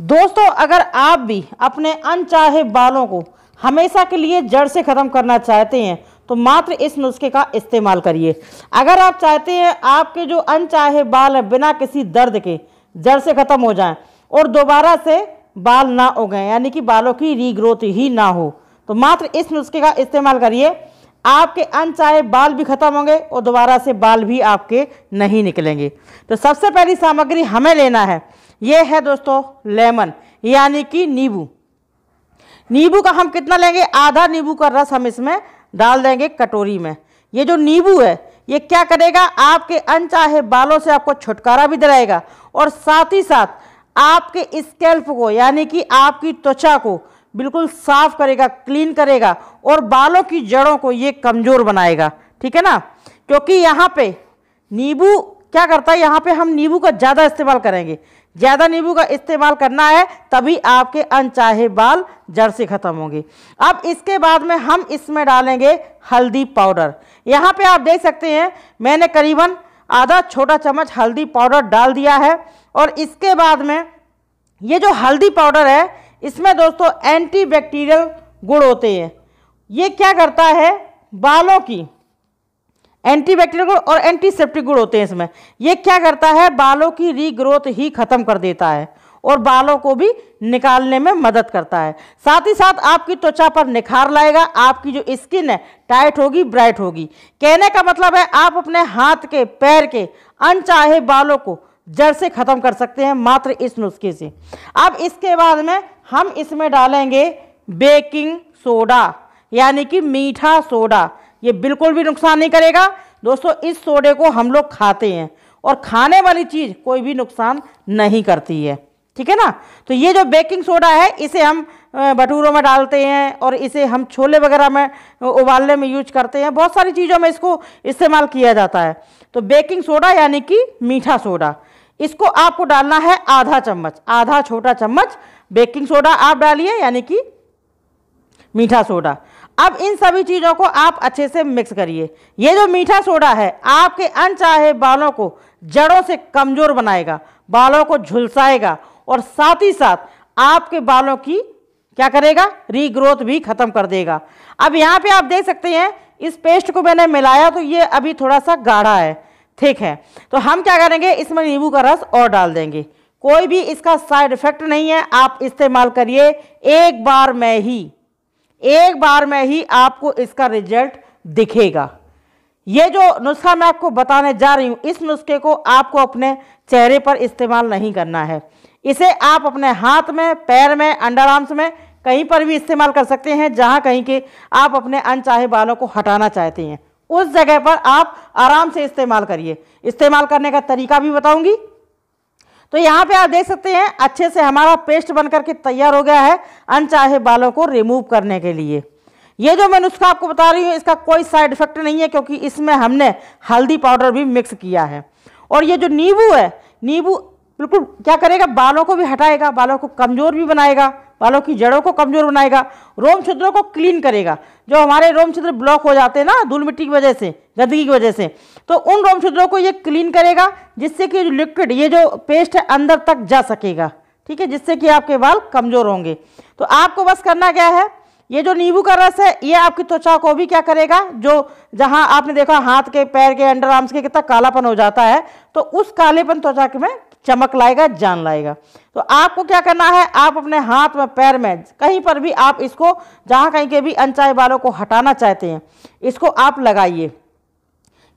दोस्तों अगर आप भी अपने अनचाहे बालों को हमेशा के लिए जड़ से ख़त्म करना चाहते हैं तो मात्र इस नुस्खे का इस्तेमाल करिए अगर आप चाहते हैं आपके जो अनचाहे बाल हैं बिना किसी दर्द के जड़ से ख़त्म हो जाएं और दोबारा से बाल ना उगें यानी कि बालों की रीग्रोथ ही ना हो तो मात्र इस नुस्खे का इस्तेमाल करिए आपके अनचाहे बाल भी खत्म होंगे और दोबारा से बाल भी आपके नहीं निकलेंगे तो सबसे पहली सामग्री हमें लेना है ये है दोस्तों लेमन यानी कि नींबू नींबू का हम कितना लेंगे आधा नींबू का रस हम इसमें डाल देंगे कटोरी में ये जो नींबू है ये क्या करेगा आपके अनचाहे बालों से आपको छुटकारा भी दिलाएगा और साथ ही साथ आपके स्कैल्प को यानी कि आपकी त्वचा को बिल्कुल साफ करेगा क्लीन करेगा और बालों की जड़ों को ये कमज़ोर बनाएगा ठीक है ना क्योंकि यहाँ पे नींबू क्या करता है यहाँ पे हम नींबू का ज़्यादा इस्तेमाल करेंगे ज़्यादा नींबू का इस्तेमाल करना है तभी आपके अनचाहे बाल जड़ से ख़त्म होंगे अब इसके बाद में हम इसमें डालेंगे हल्दी पाउडर यहाँ पे आप देख सकते हैं मैंने करीबन आधा छोटा चम्मच हल्दी पाउडर डाल दिया है और इसके बाद में ये जो हल्दी पाउडर है इसमें दोस्तों एंटी बैक्टीरियल गुण होते हैं ये क्या करता है बालों की एंटी बैक्टीरियल गुण और एंटीसेप्टिक गुण होते हैं इसमें ये क्या करता है बालों की रीग्रोथ ही ख़त्म कर देता है और बालों को भी निकालने में मदद करता है साथ ही साथ आपकी त्वचा पर निखार लाएगा आपकी जो स्किन है टाइट होगी ब्राइट होगी कहने का मतलब है आप अपने हाथ के पैर के अनचाहे बालों को जड़ से ख़त्म कर सकते हैं मात्र इस नुस्खे से अब इसके बाद में हम इसमें डालेंगे बेकिंग सोडा यानी कि मीठा सोडा ये बिल्कुल भी नुकसान नहीं करेगा दोस्तों इस सोडे को हम लोग खाते हैं और खाने वाली चीज़ कोई भी नुकसान नहीं करती है ठीक है ना तो ये जो बेकिंग सोडा है इसे हम भटूरों में डालते हैं और इसे हम छोले वगैरह में उबालने में यूज करते हैं बहुत सारी चीज़ों में इसको इस्तेमाल किया जाता है तो बेकिंग सोडा यानी कि मीठा सोडा इसको आपको डालना है आधा चम्मच आधा छोटा चम्मच बेकिंग सोडा आप डालिए यानी कि मीठा सोडा अब इन सभी चीज़ों को आप अच्छे से मिक्स करिए ये जो मीठा सोडा है आपके अनचाहे बालों को जड़ों से कमज़ोर बनाएगा बालों को झुलसाएगा और साथ ही साथ आपके बालों की क्या करेगा रीग्रोथ भी ख़त्म कर देगा अब यहाँ पे आप देख सकते हैं इस पेस्ट को मैंने मिलाया तो ये अभी थोड़ा सा गाढ़ा है ठीक है तो हम क्या करेंगे इसमें नींबू का रस और डाल देंगे कोई भी इसका साइड इफेक्ट नहीं है आप इस्तेमाल करिए एक बार में ही एक बार में ही आपको इसका रिजल्ट दिखेगा ये जो नुस्खा मैं आपको बताने जा रही हूँ इस नुस्खे को आपको अपने चेहरे पर इस्तेमाल नहीं करना है इसे आप अपने हाथ में पैर में अंडर आर्म्स में कहीं पर भी इस्तेमाल कर सकते हैं जहाँ कहीं के आप अपने अनचाहे बालों को हटाना चाहते हैं उस जगह पर आप आराम से इस्तेमाल करिए इस्तेमाल करने का तरीका भी बताऊँगी तो यहाँ पे आप देख सकते हैं अच्छे से हमारा पेस्ट बन करके तैयार हो गया है अनचाहे बालों को रिमूव करने के लिए ये जो मैं नुस्खा आपको बता रही हूँ इसका कोई साइड इफेक्ट नहीं है क्योंकि इसमें हमने हल्दी पाउडर भी मिक्स किया है और ये जो नींबू है नींबू बिल्कुल क्या करेगा बालों को भी हटाएगा बालों को कमज़ोर भी बनाएगा बालों की जड़ों को कमज़ोर बनाएगा रोम छिद्रों को क्लीन करेगा जो हमारे रोम छिद्र ब्लॉक हो जाते हैं ना धूल मिट्टी की वजह से गंदगी की वजह से तो उन रोम छिद्रों को ये क्लीन करेगा जिससे कि जो लिक्विड ये जो पेस्ट है अंदर तक जा सकेगा ठीक है जिससे कि आपके बाल कमज़ोर होंगे तो आपको बस करना क्या है ये जो नींबू का रस है ये आपकी त्वचा को भी क्या करेगा जो जहाँ आपने देखा हाथ के पैर के अंडर आर्म्स के कितना कालापन हो जाता है तो उस कालेपन त्वचा के में चमक लाएगा जान लाएगा तो आपको क्या करना है आप अपने हाथ में पैर में कहीं पर भी आप इसको जहाँ कहीं के भी अनचाहे बालों को हटाना चाहते हैं इसको आप लगाइए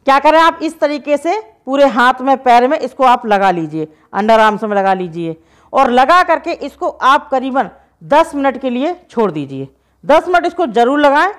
क्या करें आप इस तरीके से पूरे हाथ में पैर में इसको आप लगा लीजिए अंडर आर्म्स में लगा लीजिए और लगा करके इसको आप करीबन 10 मिनट के लिए छोड़ दीजिए 10 मिनट इसको ज़रूर लगाएं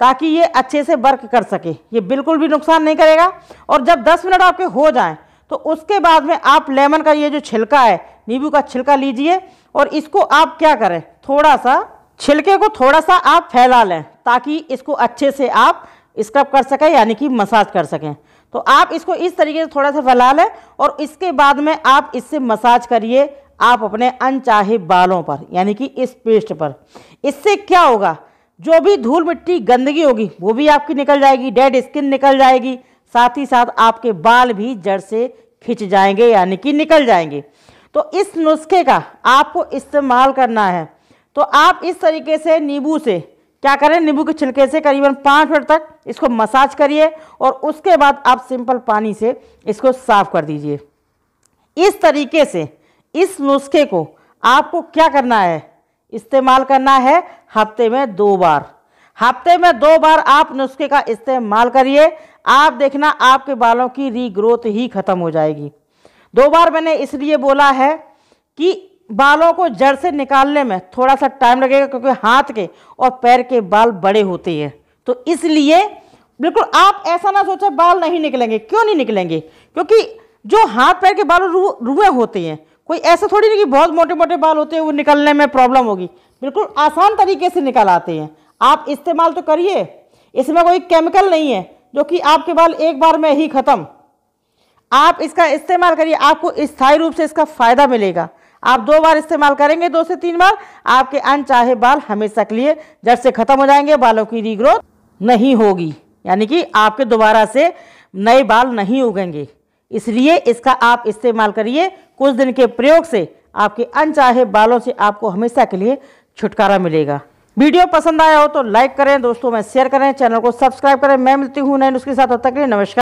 ताकि ये अच्छे से वर्क कर सके ये बिल्कुल भी नुकसान नहीं करेगा और जब 10 मिनट आपके हो जाएं तो उसके बाद में आप लेमन का ये जो छिलका है नींबू का छिलका लीजिए और इसको आप क्या करें थोड़ा सा छिलके को थोड़ा सा आप फैला लें ताकि इसको अच्छे से आप स्क्रब कर सकें यानी कि मसाज कर सकें तो आप इसको इस तरीके से थोड़ा सा फैला लें और इसके बाद में आप इससे मसाज करिए आप अपने अनचाहे बालों पर यानी कि इस पेस्ट पर इससे क्या होगा जो भी धूल मिट्टी गंदगी होगी वो भी आपकी निकल जाएगी डेड स्किन निकल जाएगी साथ ही साथ आपके बाल भी जड़ से खिंच जाएंगे यानी कि निकल जाएंगे तो इस नुस्खे का आपको इस्तेमाल करना है तो आप इस तरीके से नींबू से क्या करें नींबू के छिलके से करीबन पाँच मिनट तक इसको मसाज करिए और उसके बाद आप सिंपल पानी से इसको साफ कर दीजिए इस तरीके से इस नुस्खे को आपको क्या करना है इस्तेमाल करना है हफ्ते में दो बार हफ्ते में दो बार आप नुस्खे का इस्तेमाल करिए आप देखना आपके बालों की रीग्रोथ ही ख़त्म हो जाएगी दो बार मैंने इसलिए बोला है कि बालों को जड़ से निकालने में थोड़ा सा टाइम लगेगा क्योंकि हाथ के और पैर के बाल बड़े होते हैं तो इसलिए बिल्कुल आप ऐसा ना सोचें बाल नहीं निकलेंगे क्यों नहीं निकलेंगे क्योंकि जो हाथ पैर के बाल रु रुए होते हैं कोई ऐसा थोड़ी नहीं कि बहुत मोटे मोटे बाल होते हैं वो निकलने में प्रॉब्लम होगी बिल्कुल आसान तरीके से निकल आते हैं आप इस्तेमाल तो करिए इसमें कोई केमिकल नहीं है जो कि आपके बाल एक बार में ही ख़त्म आप इसका इस्तेमाल करिए आपको स्थायी रूप से इसका फ़ायदा मिलेगा आप दो बार इस्तेमाल करेंगे दो से तीन बार आपके अनचाहे बाल हमेशा के लिए जड़ से ख़त्म हो जाएंगे बालों की रीग्रोथ नहीं होगी यानी कि आपके दोबारा से नए बाल नहीं उगेंगे इसलिए इसका आप इस्तेमाल करिए कुछ दिन के प्रयोग से आपके अनचाहे बालों से आपको हमेशा के लिए छुटकारा मिलेगा वीडियो पसंद आया हो तो लाइक करें दोस्तों में शेयर करें चैनल को सब्सक्राइब करें मैं मिलती हूँ नैन उसके साथ तक नमस्कार